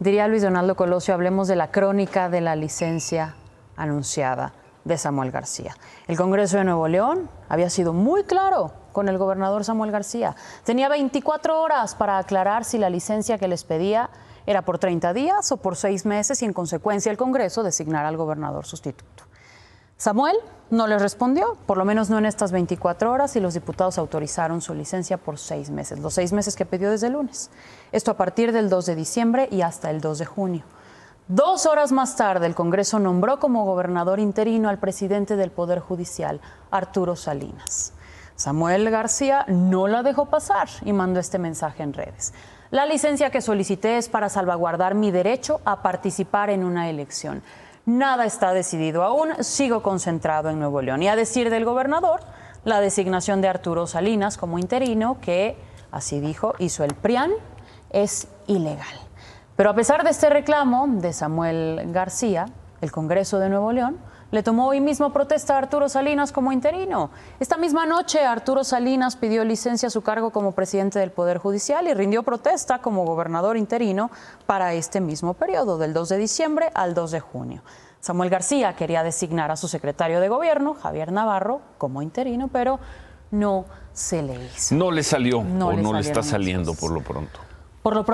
Diría Luis Donaldo Colosio, hablemos de la crónica de la licencia anunciada de Samuel García. El Congreso de Nuevo León había sido muy claro con el gobernador Samuel García. Tenía 24 horas para aclarar si la licencia que les pedía era por 30 días o por seis meses y en consecuencia el Congreso designara al gobernador sustituto. Samuel no le respondió, por lo menos no en estas 24 horas, y los diputados autorizaron su licencia por seis meses, los seis meses que pidió desde el lunes. Esto a partir del 2 de diciembre y hasta el 2 de junio. Dos horas más tarde, el Congreso nombró como gobernador interino al presidente del Poder Judicial, Arturo Salinas. Samuel García no la dejó pasar y mandó este mensaje en redes. La licencia que solicité es para salvaguardar mi derecho a participar en una elección. Nada está decidido aún, sigo concentrado en Nuevo León. Y a decir del gobernador, la designación de Arturo Salinas como interino, que, así dijo, hizo el PRIAN, es ilegal. Pero a pesar de este reclamo de Samuel García, el Congreso de Nuevo León le tomó hoy mismo protesta a Arturo Salinas como interino. Esta misma noche Arturo Salinas pidió licencia a su cargo como presidente del Poder Judicial y rindió protesta como gobernador interino para este mismo periodo, del 2 de diciembre al 2 de junio. Samuel García quería designar a su secretario de gobierno, Javier Navarro, como interino, pero no se le hizo. No le salió o no le está saliendo por lo pronto. Por lo pronto